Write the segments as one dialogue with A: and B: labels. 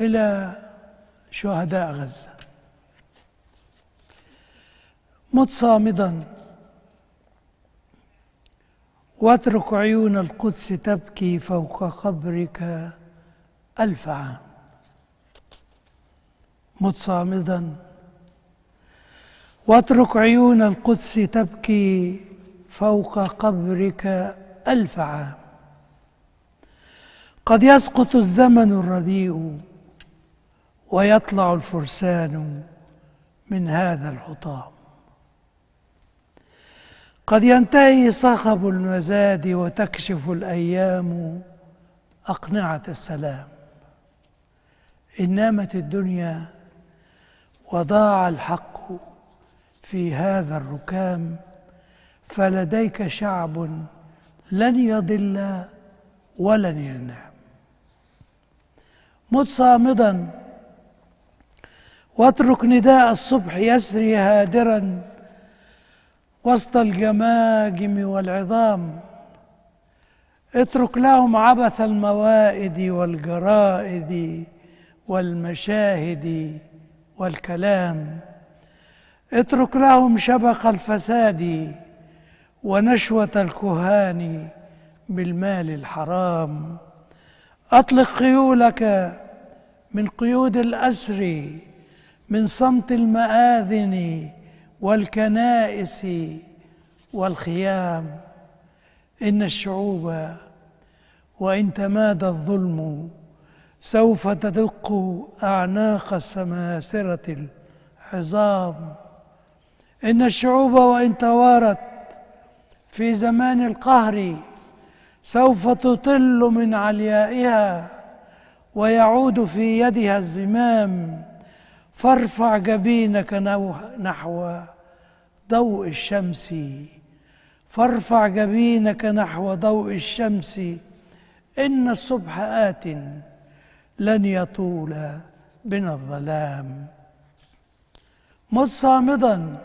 A: إلى شهداء غزة مت صامدا واترك عيون القدس تبكي فوق قبرك ألف عام مت صامدا واترك عيون القدس تبكي فوق قبرك ألف عام قد يسقط الزمن الرديء ويطلع الفرسان من هذا الحطام قد ينتهي صخب المزاد وتكشف الايام اقنعه السلام ان نامت الدنيا وضاع الحق في هذا الركام فلديك شعب لن يضل ولن ينام مت صامدا واترك نداء الصبح يسري هادرا وسط الجماجم والعظام اترك لهم عبث الموائد والجرائد والمشاهد والكلام اترك لهم شبق الفساد ونشوة الكهان بالمال الحرام أطلق خيولك من قيود الأسر من صمت المآذن والكنائس والخيام إن الشعوب وإن تمادى الظلم سوف تدق أعناق السماسرة العظام إن الشعوب وإن توارت في زمان القهر سوف تطل من عليائها ويعود في يدها الزمام فارفع جبينك نحو ضوء الشمس فارفع جبينك نحو ضوء الشمس إن الصبح آت لن يطول بنا الظلام مت صامدا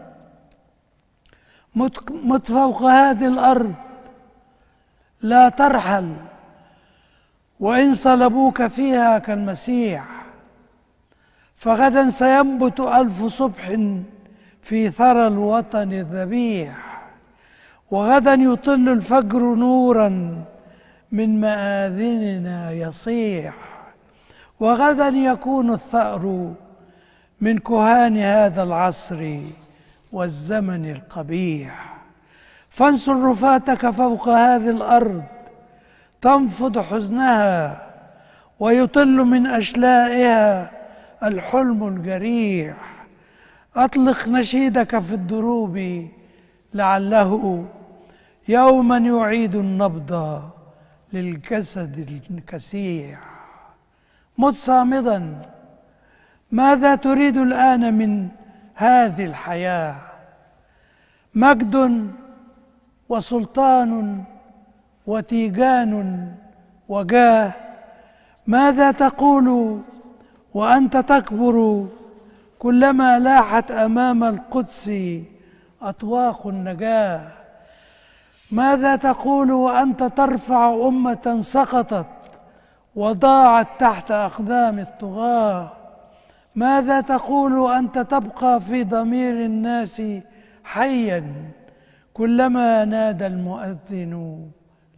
A: مت فوق هذه الأرض لا ترحل وإن صلبوك فيها كالمسيح فغدا سينبت ألف صبح في ثرى الوطن الذبيح وغدا يطل الفجر نورا من مآذننا يصيح وغدا يكون الثأر من كهان هذا العصر والزمن القبيح فانصر رفاتك فوق هذه الأرض تنفض حزنها ويطل من أشلائها الحلم الجريح أطلق نشيدك في الدروب لعله يوما يعيد النبض للجسد الكسيح مت صامدا ماذا تريد الآن من هذه الحياة مجد وسلطان وتيجان وجاه ماذا تقول وأنت تكبر كلما لاحت أمام القدس أطواق النجاة ماذا تقول وأنت ترفع أمة سقطت وضاعت تحت أقدام الطغاة ماذا تقول وأنت تبقى في ضمير الناس حيا كلما نادى المؤذن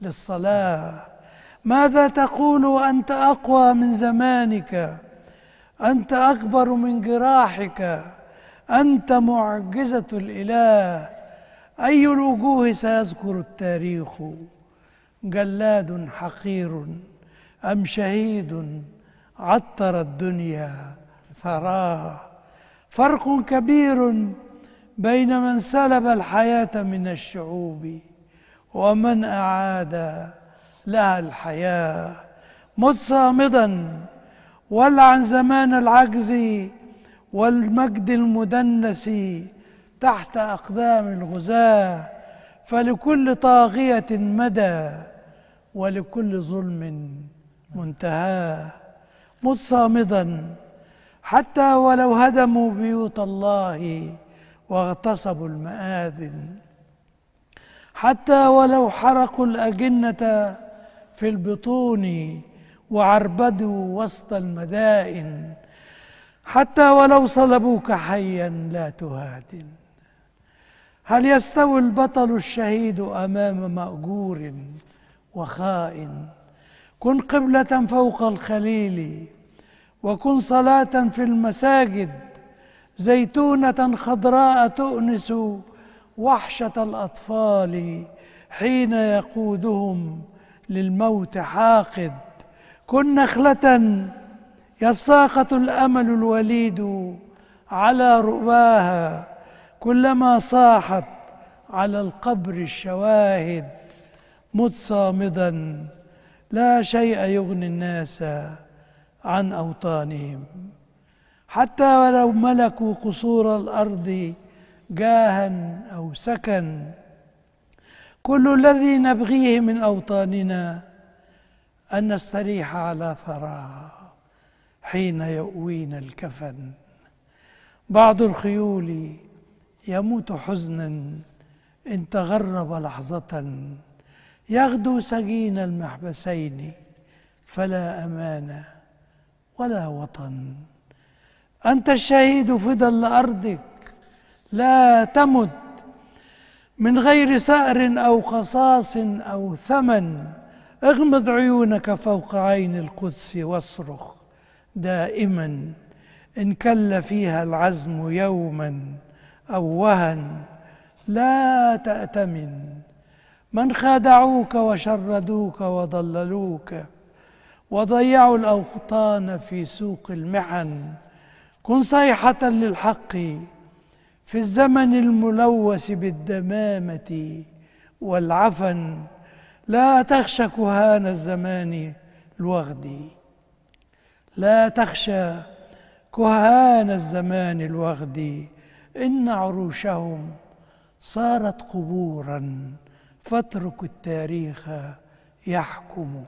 A: للصلاة ماذا تقول وأنت أقوى من زمانك أنت أكبر من جراحك أنت معجزة الإله أي الوجوه سيذكر التاريخ جلاد حقير أم شهيد عطر الدنيا ثراه فرق كبير بين من سلب الحياة من الشعوب ومن أعاد لها الحياة مت صامدا ولا عن زمان العجز والمجد المدنس تحت أقدام الغزاة فلكل طاغية مدى ولكل ظلم منتهى متصامدا صامدا حتى ولو هدموا بيوت الله واغتصبوا المآذن حتى ولو حرقوا الأجنة في البطون وعربدوا وسط المدائن حتى ولو صلبوك حيا لا تهادن هل يستوي البطل الشهيد امام ماجور وخائن كن قبله فوق الخليل وكن صلاه في المساجد زيتونه خضراء تؤنس وحشه الاطفال حين يقودهم للموت حاقد كن نخلة يساقط الأمل الوليد على رؤباها كلما صاحت على القبر الشواهد مت صامدا لا شيء يغني الناس عن أوطانهم حتى ولو ملكوا قصور الأرض جاها أو سكن كل الذي نبغيه من أوطاننا أن نستريح على ثراه حين يؤوينا الكفن بعض الخيول يموت حزنا إن تغرب لحظة يغدو سجين المحبسين فلا أمانة ولا وطن أنت الشهيد في ظل أرضك لا تمت من غير سأر أو قصاص أو ثمن اغمض عيونك فوق عين القدس واصرخ دائما ان كل فيها العزم يوما او وهن لا تاتمن من خادعوك وشردوك وضللوك وضيعوا الاوطان في سوق المحن كن صيحه للحق في الزمن الملوث بالدمامه والعفن لا تخشى كهان الزمان الوغدي لا تخشى كهان الزمان الوغدي إن عروشهم صارت قبورا فاترك التاريخ يحكم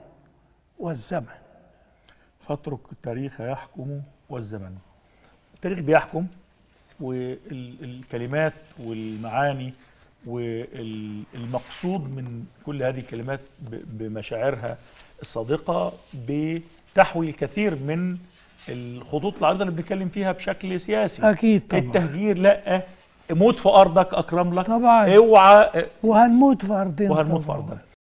A: والزمن فاترك التاريخ يحكم والزمن التاريخ بيحكم والكلمات والمعاني والمقصود من كل هذه الكلمات بمشاعرها الصادقة بتحوي الكثير من الخطوط العريضة اللي بنتكلم فيها بشكل سياسي أكيد طبعا التهجير لأ أه، موت في أرضك أكرم لك طبعا اوعى أه، وهنموت في أرضنا وهنموت في أرضنا